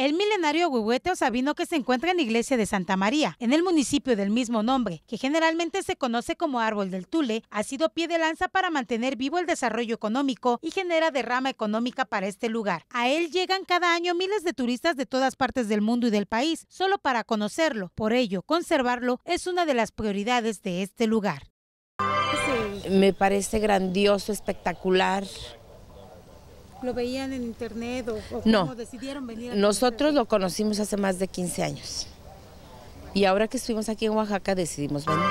El milenario o sabino que se encuentra en la iglesia de Santa María, en el municipio del mismo nombre, que generalmente se conoce como árbol del Tule, ha sido pie de lanza para mantener vivo el desarrollo económico y genera derrama económica para este lugar. A él llegan cada año miles de turistas de todas partes del mundo y del país, solo para conocerlo. Por ello, conservarlo es una de las prioridades de este lugar. Me parece grandioso, espectacular, ¿Lo veían en internet o, cómo decidieron venir? Nosotros lo conocimos hace más de 15 años y ahora que estuvimos aquí en Oaxaca decidimos venir.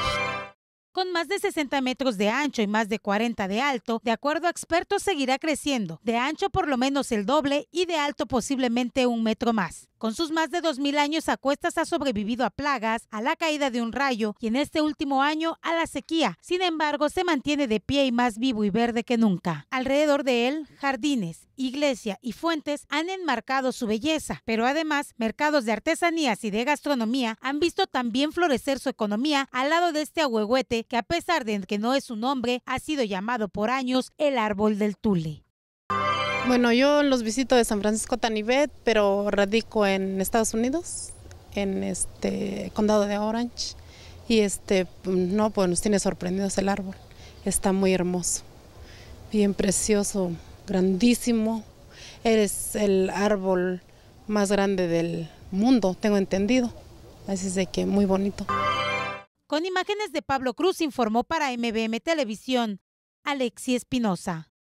Con más de 60 metros de ancho y más de 40 de alto, de acuerdo a expertos, seguirá creciendo. De ancho por lo menos el doble y de alto posiblemente un metro más. Con sus más de 2.000 años a cuestas ha sobrevivido a plagas, a la caída de un rayo y en este último año a la sequía. Sin embargo, se mantiene de pie y más vivo y verde que nunca. Alrededor de él, jardines, iglesia y fuentes han enmarcado su belleza, pero además mercados de artesanías y de gastronomía han visto también florecer su economía al lado de este ahuehuete que a pesar de que no es su nombre, ha sido llamado por años el árbol del tule. Bueno, yo los visito de San Francisco Tanibet, pero radico en Estados Unidos, en este condado de Orange. Y este, no, pues nos tiene sorprendidos el árbol. Está muy hermoso, bien precioso, grandísimo. Eres el árbol más grande del mundo, tengo entendido. Así es de que muy bonito. Con imágenes de Pablo Cruz informó para MBM Televisión, Alexi Espinosa.